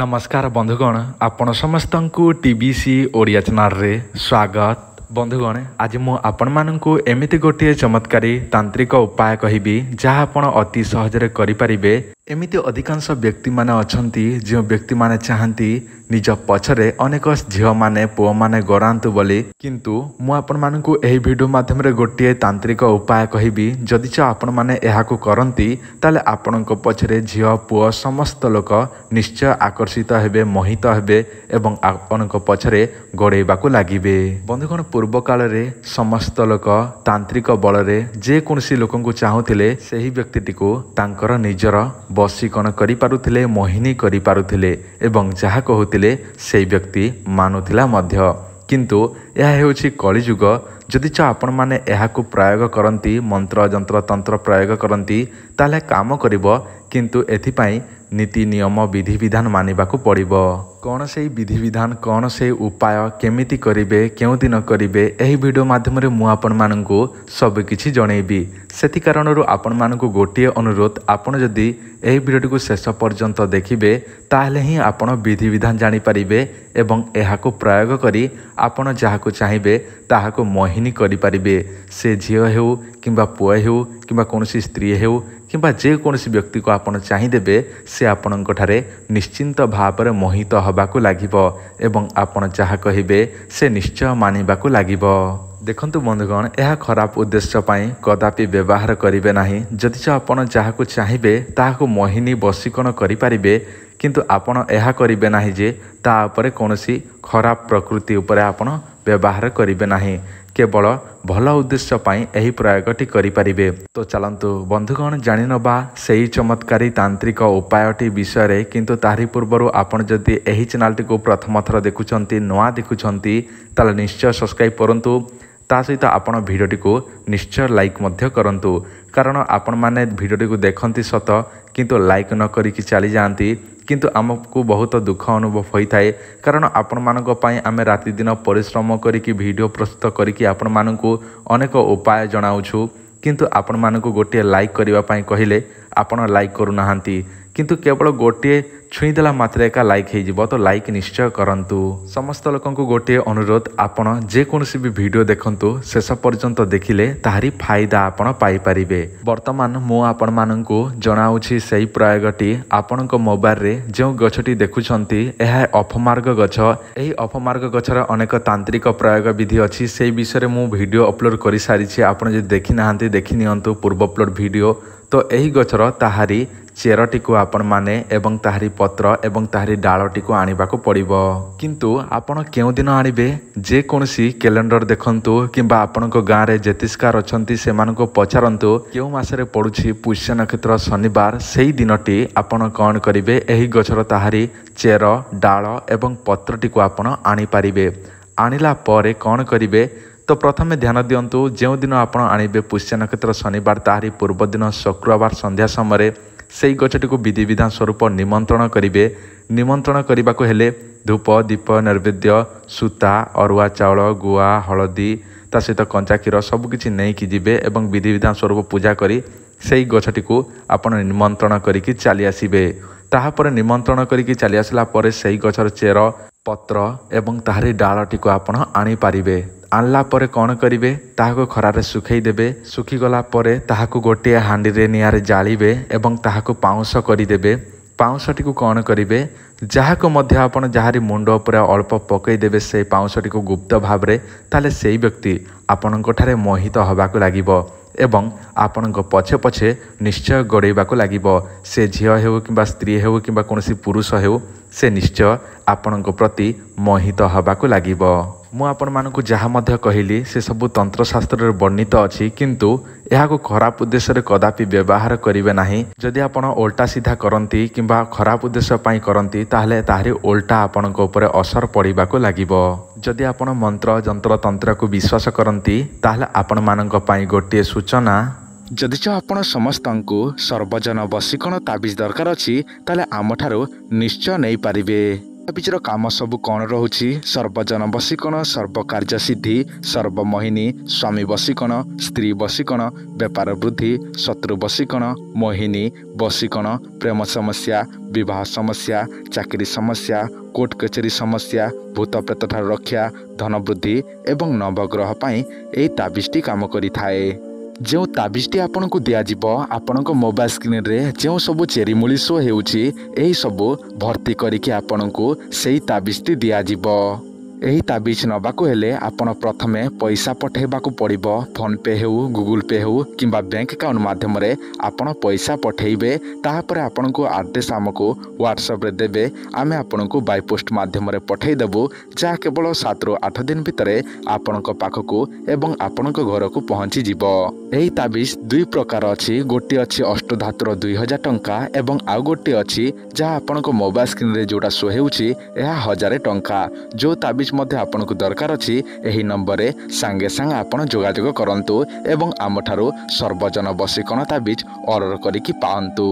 ନମସ୍କାର ବନ୍ଧୁଗଣ ଆପଣ ସମସ୍ତଙ୍କୁ ଟି ବି ସି ଓଡ଼ିଆ ଚ୍ୟାନେଲରେ ସ୍ୱାଗତ ବନ୍ଧୁଗଣ ଆଜି ମୁଁ ଆପଣମାନଙ୍କୁ ଏମିତି ଗୋଟିଏ ଚମତ୍କାରୀ ତାନ୍ତ୍ରିକ ଉପାୟ କହିବି ଯାହା ଆପଣ ଅତି ସହଜରେ କରିପାରିବେ ଏମିତି ଅଧିକାଂଶ ବ୍ୟକ୍ତିମାନେ ଅଛନ୍ତି ଯେଉଁ ବ୍ୟକ୍ତିମାନେ ଚାହାନ୍ତି ନିଜ ପଛରେ ଅନେକ ଝିଅମାନେ ପୁଅମାନେ ଗରାନ୍ତୁ ବୋଲି କିନ୍ତୁ ମୁଁ ଆପଣମାନଙ୍କୁ ଏହି ଭିଡ଼ିଓ ମାଧ୍ୟମରେ ଗୋଟିଏ ତାନ୍ତ୍ରିକ ଉପାୟ କହିବି ଯଦି ଚ ଆପଣମାନେ ଏହାକୁ କରନ୍ତି ତାହେଲେ ଆପଣଙ୍କ ପଛରେ ଝିଅ ପୁଅ ସମସ୍ତ ଲୋକ ନିଶ୍ଚୟ ଆକର୍ଷିତ ହେବେ ମୋହିତ ହେବେ ଏବଂ ଆପଣଙ୍କ ପଛରେ ଗୋଡ଼େଇବାକୁ ଲାଗିବେ ବନ୍ଧୁଗଣ ପୂର୍ବକାଳରେ ସମସ୍ତ ଲୋକ ତାନ୍ତ୍ରିକ ବଳରେ ଯେକୌଣସି ଲୋକଙ୍କୁ ଚାହୁଁଥିଲେ ସେହି ବ୍ୟକ୍ତିଟିକୁ ତାଙ୍କର ନିଜର ବସି କ'ଣ କରିପାରୁଥିଲେ ମୋହିନୀ କରିପାରୁଥିଲେ ଏବଂ ଯାହା କହୁଥିଲେ ସେହି ବ୍ୟକ୍ତି ମାନୁଥିଲା ମଧ୍ୟ କିନ୍ତୁ ଏହା ହେଉଛି କଳିଯୁଗ ଯଦି ଚ ଆପଣମାନେ ଏହାକୁ ପ୍ରୟୋଗ କରନ୍ତି ମନ୍ତ୍ର ଯନ୍ତ୍ର ତନ୍ତ୍ର ପ୍ରୟୋଗ କରନ୍ତି ତାହେଲେ କାମ କରିବ କିନ୍ତୁ ଏଥିପାଇଁ ନୀତି ନିୟମ ବିଧିବିଧାନ ମାନିବାକୁ ପଡ଼ିବ କ'ଣ ସେହି ବିଧିବିଧାନ କ'ଣ ସେହି ଉପାୟ କେମିତି କରିବେ କେଉଁ ଦିନ କରିବେ ଏହି ଭିଡ଼ିଓ ମାଧ୍ୟମରେ ମୁଁ ଆପଣମାନଙ୍କୁ ସବୁକିଛି ଜଣେଇବି ସେଥି କାରଣରୁ ଆପଣମାନଙ୍କୁ ଗୋଟିଏ ଅନୁରୋଧ ଆପଣ ଯଦି ଏହି ଭିଡ଼ିଓଟିକୁ ଶେଷ ପର୍ଯ୍ୟନ୍ତ ଦେଖିବେ ତାହେଲେ ହିଁ ଆପଣ ବିଧିବିଧାନ ଜାଣିପାରିବେ ଏବଂ ଏହାକୁ ପ୍ରୟୋଗ କରି ଆପଣ ଯାହାକୁ ଚାହିଁବେ ତାହାକୁ ମୋହିନୀ କରିପାରିବେ ସେ ଝିଅ ହେଉ କିମ୍ବା ପୁଅ ହେଉ କିମ୍ବା କୌଣସି ସ୍ତ୍ରୀ ହେଉ କିମ୍ବା ଯେକୌଣସି ବ୍ୟକ୍ତିକୁ ଆପଣ ଚାହିଁଦେବେ ସେ ଆପଣଙ୍କଠାରେ ନିଶ୍ଚିନ୍ତ ଭାବରେ ମୋହିତ ହେବାକୁ ଲାଗିବ ଏବଂ ଆପଣ ଯାହା କହିବେ ସେ ନିଶ୍ଚୟ ମାନିବାକୁ ଲାଗିବ ଦେଖନ୍ତୁ ବନ୍ଧୁଗଣ ଏହା ଖରାପ ଉଦ୍ଦେଶ୍ୟ ପାଇଁ କଦାପି ବ୍ୟବହାର କରିବେ ନାହିଁ ଯଦିଚ ଆପଣ ଯାହାକୁ ଚାହିଁବେ ତାହାକୁ ମୋହିନୀ ବଶୀକରଣ କରିପାରିବେ କିନ୍ତୁ ଆପଣ ଏହା କରିବେ ନାହିଁ ଯେ ତା ଉପରେ କୌଣସି ଖରାପ ପ୍ରକୃତି ଉପରେ ଆପଣ ବ୍ୟବହାର କରିବେ ନାହିଁ କେବଳ ଭଲ ଉଦ୍ଦେଶ୍ୟ ପାଇଁ ଏହି ପ୍ରୟୋଗଟି କରିପାରିବେ ତ ଚାଲନ୍ତୁ ବନ୍ଧୁଗଣ ଜାଣିନେବା ସେହି ଚମତ୍କାରୀ ତାନ୍ତ୍ରିକ ଉପାୟଟି ବିଷୟରେ କିନ୍ତୁ ତାହାରି ପୂର୍ବରୁ ଆପଣ ଯଦି ଏହି ଚ୍ୟାନେଲଟିକୁ ପ୍ରଥମ ଥର ଦେଖୁଛନ୍ତି ନୂଆ ଦେଖୁଛନ୍ତି ତାହେଲେ ନିଶ୍ଚୟ ସବସ୍କ୍ରାଇବ୍ କରନ୍ତୁ ତା ସହିତ ଆପଣ ଭିଡ଼ିଓଟିକୁ ନିଶ୍ଚୟ ଲାଇକ୍ ମଧ୍ୟ କରନ୍ତୁ କାରଣ ଆପଣମାନେ ଭିଡ଼ିଓଟିକୁ ଦେଖନ୍ତି ସତ କିନ୍ତୁ ଲାଇକ୍ ନ କରିକି ଚାଲିଯାଆନ୍ତି କିନ୍ତୁ ଆମକୁ ବହୁତ ଦୁଃଖ ଅନୁଭବ ହୋଇଥାଏ କାରଣ ଆପଣମାନଙ୍କ ପାଇଁ ଆମେ ରାତିଦିନ ପରିଶ୍ରମ କରିକି ଭିଡ଼ିଓ ପ୍ରସ୍ତୁତ କରିକି ଆପଣମାନଙ୍କୁ ଅନେକ ଉପାୟ ଜଣାଉଛୁ କିନ୍ତୁ ଆପଣମାନଙ୍କୁ ଗୋଟିଏ ଲାଇକ୍ କରିବା ପାଇଁ କହିଲେ ଆପଣ ଲାଇକ୍ କରୁନାହାନ୍ତି କିନ୍ତୁ କେବଳ ଗୋଟିଏ ଛୁଇଁଦେଲା ମାତ୍ରେ ଏକା ଲାଇକ୍ ହେଇଯିବ ତ ଲାଇକ୍ ନିଶ୍ଚୟ କରନ୍ତୁ ସମସ୍ତ ଲୋକଙ୍କୁ ଗୋଟିଏ ଅନୁରୋଧ ଆପଣ ଯେକୌଣସି ବି ଭିଡ଼ିଓ ଦେଖନ୍ତୁ ଶେଷ ପର୍ଯ୍ୟନ୍ତ ଦେଖିଲେ ତାହାରି ଫାଇଦା ଆପଣ ପାଇପାରିବେ ବର୍ତ୍ତମାନ ମୁଁ ଆପଣମାନଙ୍କୁ ଜଣାଉଛି ସେହି ପ୍ରୟୋଗଟି ଆପଣଙ୍କ ମୋବାଇଲରେ ଯେଉଁ ଗଛଟି ଦେଖୁଛନ୍ତି ଏହା ଅଫମାର୍ଗ ଗଛ ଏହି ଅଫମାର୍ଗ ଗଛର ଅନେକ ତାନ୍ତ୍ରିକ ପ୍ରୟୋଗ ବିଧି ଅଛି ସେହି ବିଷୟରେ ମୁଁ ଭିଡ଼ିଓ ଅପଲୋଡ଼ କରିସାରିଛି ଆପଣ ଯଦି ଦେଖିନାହାନ୍ତି ଦେଖିନିଅନ୍ତୁ ପୂର୍ବ ଅପଲୋଡ଼ ଭିଡ଼ିଓ ତ ଏହି ଗଛର ତାହାରି ଚେରଟିକୁ ଆପଣମାନେ ଏବଂ ତାହାରି ପତ୍ର ଏବଂ ତାହାରି ଡାଳଟିକୁ ଆଣିବାକୁ ପଡ଼ିବ କିନ୍ତୁ ଆପଣ କେଉଁ ଦିନ ଆଣିବେ ଯେକୌଣସି କ୍ୟାଲେଣ୍ଡର ଦେଖନ୍ତୁ କିମ୍ବା ଆପଣଙ୍କ ଗାଁରେ ଜ୍ୟୋତିଷକାର ଅଛନ୍ତି ସେମାନଙ୍କୁ ପଚାରନ୍ତୁ କେଉଁ ମାସରେ ପଡ଼ୁଛି ପୁଷ୍ୟ ନକ୍ଷତ୍ର ଶନିବାର ସେହି ଦିନଟି ଆପଣ କ'ଣ କରିବେ ଏହି ଗଛର ତାହାରି ଚେର ଡାଳ ଏବଂ ପତ୍ରଟିକୁ ଆପଣ ଆଣିପାରିବେ ଆଣିଲା ପରେ କ'ଣ କରିବେ ତ ପ୍ରଥମେ ଧ୍ୟାନ ଦିଅନ୍ତୁ ଯେଉଁଦିନ ଆପଣ ଆଣିବେ ପୁଷ୍ୟ ନକ୍ଷତ୍ର ଶନିବାର ତାହାରି ପୂର୍ବଦିନ ଶୁକ୍ରବାର ସନ୍ଧ୍ୟା ସମୟରେ ସେହି ଗଛଟିକୁ ବିଧିବିଧାନ ସ୍ୱରୂପ ନିମନ୍ତ୍ରଣ କରିବେ ନିମନ୍ତ୍ରଣ କରିବାକୁ ହେଲେ ଧୂପ ଦୀପ ନୈବେଦ୍ୟ ସୂତା ଅରୁଆ ଚାଉଳ ଗୁଆ ହଳଦୀ ତା ସହିତ କଞ୍ଚା କ୍ଷୀର ସବୁକିଛି ନେଇକି ଯିବେ ଏବଂ ବିଧିବିଧାନ ସ୍ୱରୂପ ପୂଜା କରି ସେହି ଗଛଟିକୁ ଆପଣ ନିମନ୍ତ୍ରଣ କରିକି ଚାଲି ଆସିବେ ତାହାପରେ ନିମନ୍ତ୍ରଣ କରିକି ଚାଲି ଆସିଲା ପରେ ସେହି ଗଛର ଚେର ପତ୍ର ଏବଂ ତାହାରି ଡାଳଟିକୁ ଆପଣ ଆଣିପାରିବେ ଆଣିଲା ପରେ କ'ଣ କରିବେ ତାହାକୁ ଖରାରେ ଶୁଖାଇ ଦେବେ ଶୁଖିଗଲା ପରେ ତାହାକୁ ଗୋଟିଏ ହାଣ୍ଡିରେ ନିଆଁରେ ଜାଳିବେ ଏବଂ ତାହାକୁ ପାଉଁଶ କରିଦେବେ ପାଉଁଶଟିକୁ କ'ଣ କରିବେ ଯାହାକୁ ମଧ୍ୟ ଆପଣ ଯାହାରି ମୁଣ୍ଡ ଉପରେ ଅଳ୍ପ ପକାଇଦେବେ ସେ ପାଉଁଶଟିକୁ ଗୁପ୍ତ ଭାବରେ ତାହେଲେ ସେହି ବ୍ୟକ୍ତି ଆପଣଙ୍କଠାରେ ମୋହିତ ହେବାକୁ ଲାଗିବ ଏବଂ ଆପଣଙ୍କ ପଛେ ପଛେ ନିଶ୍ଚୟ ଗୋଡ଼େଇବାକୁ ଲାଗିବ ସେ ଝିଅ ହେଉ କିମ୍ବା ସ୍ତ୍ରୀ ହେଉ କିମ୍ବା କୌଣସି ପୁରୁଷ ହେଉ ସେ ନିଶ୍ଚୟ ଆପଣଙ୍କ ପ୍ରତି ମୋହିତ ହେବାକୁ ଲାଗିବ ମୁଁ ଆପଣମାନଙ୍କୁ ଯାହା ମଧ୍ୟ କହିଲି ସେସବୁ ତନ୍ତ୍ରଶାସ୍ତ୍ରରେ ବର୍ଣ୍ଣିତ ଅଛି କିନ୍ତୁ ଏହାକୁ ଖରାପ ଉଦ୍ଦେଶ୍ୟରେ କଦାପି ବ୍ୟବହାର କରିବେ ନାହିଁ ଯଦି ଆପଣ ଓଲଟା ସିଧା କରନ୍ତି କିମ୍ବା ଖରାପ ଉଦ୍ଦେଶ୍ୟ ପାଇଁ କରନ୍ତି ତାହେଲେ ତାହାରି ଓଲଟା ଆପଣଙ୍କ ଉପରେ ଅସର ପଡ଼ିବାକୁ ଲାଗିବ ଯଦି ଆପଣ ମନ୍ତ୍ର ଯନ୍ତ୍ରତନ୍ତ୍ରକୁ ବିଶ୍ୱାସ କରନ୍ତି ତାହେଲେ ଆପଣମାନଙ୍କ ପାଇଁ ଗୋଟିଏ ସୂଚନା ଯଦି ଚ ଆପଣ ସମସ୍ତଙ୍କୁ ସର୍ବଜନ ବସିକଣ ତାବିଜ ଦରକାର ଅଛି ତାହେଲେ ଆମଠାରୁ ନିଶ୍ଚୟ ନେଇପାରିବେ ତାବିଜର କାମ ସବୁ କ'ଣ ରହୁଛି ସର୍ବଜନ ବସିକଣ ସର୍ବକାର୍ଯ୍ୟ ସିଦ୍ଧି ସର୍ବମୋହିନୀ ସ୍ୱାମୀ ବସିକଣ ସ୍ତ୍ରୀ ବସିକଣ ବେପାର ବୃଦ୍ଧି ଶତ୍ରୁ ବସିକଣ ମୋହିନୀ ବସିକଣ ପ୍ରେମ ସମସ୍ୟା ବିବାହ ସମସ୍ୟା ଚାକିରି ସମସ୍ୟା କୋର୍ଟ କଚେରୀ ସମସ୍ୟା ଭୂତପ୍ରେତଠାରୁ ରକ୍ଷା ଧନ ବୃଦ୍ଧି ଏବଂ ନବଗ୍ରହ ପାଇଁ ଏହି ତାବିଜଟି କାମ କରିଥାଏ ଯେଉଁ ତାବିଜଟି ଆପଣଙ୍କୁ ଦିଆଯିବ ଆପଣଙ୍କ ମୋବାଇଲ ସ୍କ୍ରିନ୍ରେ ଯେଉଁ ସବୁ ଚେରିମୂଳି ସୋ ହେଉଛି ଏହିସବୁ ଭର୍ତ୍ତି କରିକି ଆପଣଙ୍କୁ ସେହି ତାବିଜଟି ଦିଆଯିବ ଏହି ତାବିଜ ନେବାକୁ ହେଲେ ଆପଣ ପ୍ରଥମେ ପଇସା ପଠାଇବାକୁ ପଡ଼ିବ ଫୋନ୍ପେ ହେଉ ଗୁଗୁଲ ପେ ହେଉ କିମ୍ବା ବ୍ୟାଙ୍କ ଆକାଉଣ୍ଟ ମାଧ୍ୟମରେ ଆପଣ ପଇସା ପଠାଇବେ ତାହାପରେ ଆପଣଙ୍କୁ ଆଦେଶ ଆମକୁ ହ୍ୱାଟ୍ସଆପ୍ରେ ଦେବେ ଆମେ ଆପଣଙ୍କୁ ବାଇପୋଷ୍ଟ ମାଧ୍ୟମରେ ପଠାଇଦେବୁ ଯାହା କେବଳ ସାତରୁ ଆଠ ଦିନ ଭିତରେ ଆପଣଙ୍କ ପାଖକୁ ଏବଂ ଆପଣଙ୍କ ଘରକୁ ପହଞ୍ଚିଯିବ ଏହି ତାବିଜ ଦୁଇ ପ୍ରକାର ଅଛି ଗୋଟିଏ ଅଛି ଅଷ୍ଟଧାତୁର ଦୁଇ ହଜାର ଟଙ୍କା ଏବଂ ଆଉ ଗୋଟିଏ ଅଛି ଯାହା ଆପଣଙ୍କ ମୋବାଇଲ ସ୍କ୍ରିନ୍ରେ ଯେଉଁଟା ଶୋ ହେଉଛି ଏହା ହଜାରେ ଟଙ୍କା ଯେଉଁ ତାବିଜ ମଧ୍ୟ ଆପଣଙ୍କୁ ଦରକାର ଅଛି ଏହି ନମ୍ବରରେ ସାଙ୍ଗେ ସାଙ୍ଗେ ଆପଣ ଯୋଗାଯୋଗ କରନ୍ତୁ ଏବଂ ଆମଠାରୁ ସର୍ବଜନ ବସିକଣତା ବିଚ୍ ଅର୍ଡ଼ର କରିକି ପାଆନ୍ତୁ